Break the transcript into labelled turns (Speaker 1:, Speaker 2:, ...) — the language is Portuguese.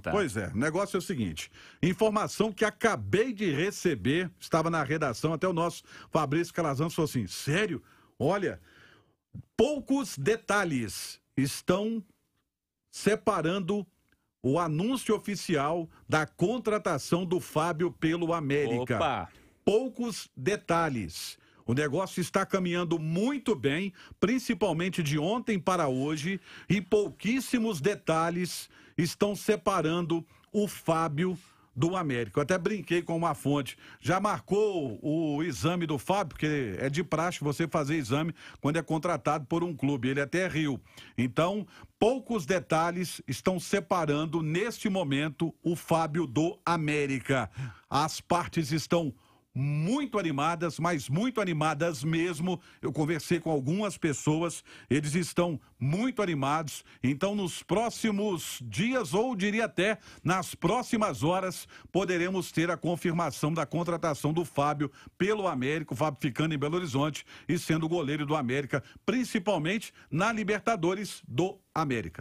Speaker 1: Tá. Pois é, o negócio é o seguinte: informação que acabei de receber, estava na redação, até o nosso Fabrício Calazans falou assim: sério? Olha, poucos detalhes estão separando o anúncio oficial da contratação do Fábio pelo América. Opa. Poucos detalhes. O negócio está caminhando muito bem, principalmente de ontem para hoje, e pouquíssimos detalhes estão separando o Fábio do América. Eu até brinquei com uma fonte. Já marcou o exame do Fábio, porque é de praxe você fazer exame quando é contratado por um clube. Ele até riu. Então, poucos detalhes estão separando neste momento o Fábio do América. As partes estão muito animadas, mas muito animadas mesmo. Eu conversei com algumas pessoas, eles estão muito animados. Então, nos próximos dias, ou diria até nas próximas horas, poderemos ter a confirmação da contratação do Fábio pelo América, o Fábio ficando em Belo Horizonte e sendo goleiro do América, principalmente na Libertadores do América.